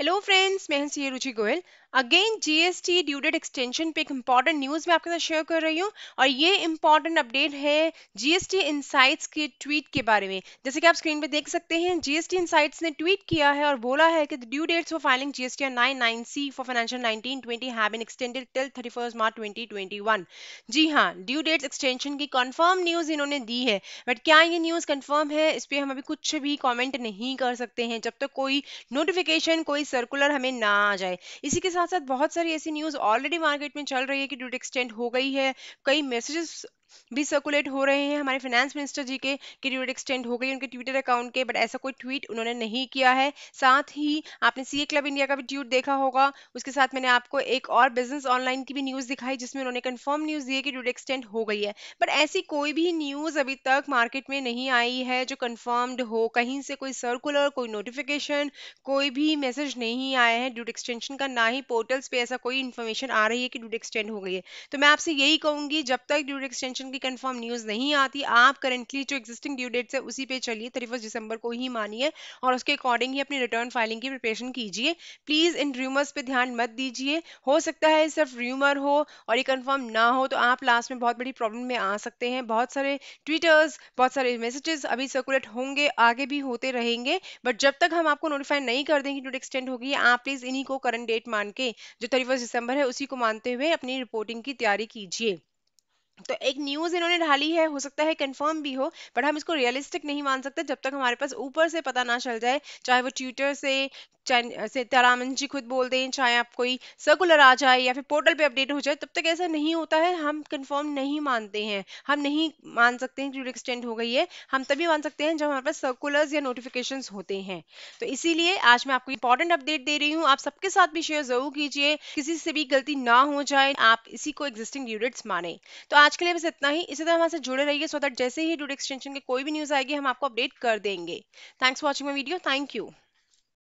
Hello friends, मैं हूं C Ruchi Goyal again GST due date extension पे एक इम्पॉर्टेंट न्यूज मैं आपके साथ शेयर कर रही हूँ और ये इम्पॉर्टेंट अपडेट है जीएसटी इनसाइट्स के ट्वीट के बारे में जैसे कि आप स्क्रीन पे देख सकते हैं जीएसटी इनसाइट्स ने ट्वीट किया है और बोला है कि due dates for filing GST nine nine C for financial nineteen twenty have been extended till thirty first March twenty twenty one जी हाँ ड्यू डेट्स एक्सटेंशन की कन्फर्म न्यूज इन्होंने दी है बट क्या ये न्यूज कन्फर्म है इस पर हम अभी कुछ भी कॉमेंट नहीं कर सकते हैं जब तक तो कोई नोटिफिकेशन कोई सर्कुलर हमें ना आ जाए इसी के साथ साथ साथ बहुत सारी ऐसी न्यूज़ ऑलरेडी मार्केट में चल रही है कि ड्यूट एक्सटेंड हो गई है कई मैसेजेस भी सर्कुलेट हो रहे हैं हमारे फाइनेंस मिनिस्टर जी के कि ड्यूट एक्सटेंड हो गई उनके ट्विटर अकाउंट के बट ऐसा कोई ट्वीट उन्होंने नहीं किया है साथ ही आपने सी क्लब इंडिया का भी ट्वीट देखा होगा उसके साथ मैंने आपको एक और बिजनेस ऑनलाइन की भी न्यूज़ दिखाई जिसमें उन्होंने कन्फर्म न्यूज़ दी है कि ड्यूट एक्सटेंड हो गई है बट ऐसी कोई भी न्यूज़ अभी तक मार्केट में नहीं आई है जो कन्फर्म्ड हो कहीं से कोई सर्कुलर कोई नोटिफिकेशन कोई भी मैसेज नहीं आया है ड्यूट एक्सटेंशन का ना ही पोर्टल्स पे ऐसा कोई इन्फॉर्मेशन आ रही है कि ड्यूट एक्सटेंड हो गई है तो मैं आपसे यही कहूंगी जब तक ड्यूट एक्सटेंशन एक्सटेंशन की कंफर्म न्यूज नहीं आती आप करेंटली जो एक्जिस्टिंग ड्यू डेट्स है उसी पे चलिए थर्टी फर्स्ट दिसंबर को ही मानिए और उसके अकॉर्डिंग ही अपनी रिटर्न फाइलिंग की प्रिपरेशन कीजिए प्लीज इन र्यूमर्स पे ध्यान मत दीजिए हो सकता है सिर्फ र्यूमर हो और ये कन्फर्म ना हो तो आप लास्ट में बहुत बड़ी प्रॉब्लम में आ सकते हैं बहुत सारे ट्विटर्स बहुत सारे मैसेजेस अभी सर्कुलेट होंगे आगे भी होते रहेंगे बट जब तक हम आपको नोटिफाई नहीं कर देंगे डेट एक्सटेंड होगी आप प्लीज इन्हीं को करंट डेट मान के जो थर्टी दिसंबर है उसी को मानते हुए अपनी रिपोर्टिंग की तैयारी कीजिए तो एक न्यूज इन्होंने ढाली है हो सकता है कंफर्म भी हो बट हम इसको रियलिस्टिक नहीं मान सकते जब तक हमारे पास ऊपर से पता ना चल जाए चाहे वो ट्विटर से चाहे तारामन जी खुद बोल दें चाहे आप कोई सर्कुलर आ जाए या फिर पोर्टल पे अपडेट हो जाए तब तक ऐसा नहीं होता है हम कंफर्म नहीं मानते हैं हम नहीं मान सकते हैं कि एक्सटेंड हो गई है हम तभी मान सकते हैं जब हमारे पास सर्कुलर्स या नोटिफिकेशन होते हैं तो इसीलिए आज मैं आपको इंपॉर्टेंट अपडेट दे रही हूँ आप सबके साथ भी शेयर जरूर कीजिए किसी से भी गलती ना हो जाए आप इसी को एग्जिस्टिंग ड्यू माने तो आज के लिए बस इतना ही इसी तरह हमारे जुड़े रहिए सो दैट जैसे ही ड्यू एक्सटेंशन के कोई भी न्यूज आएगी हम आपको अपडेट कर देंगे thanks for watching my video thank you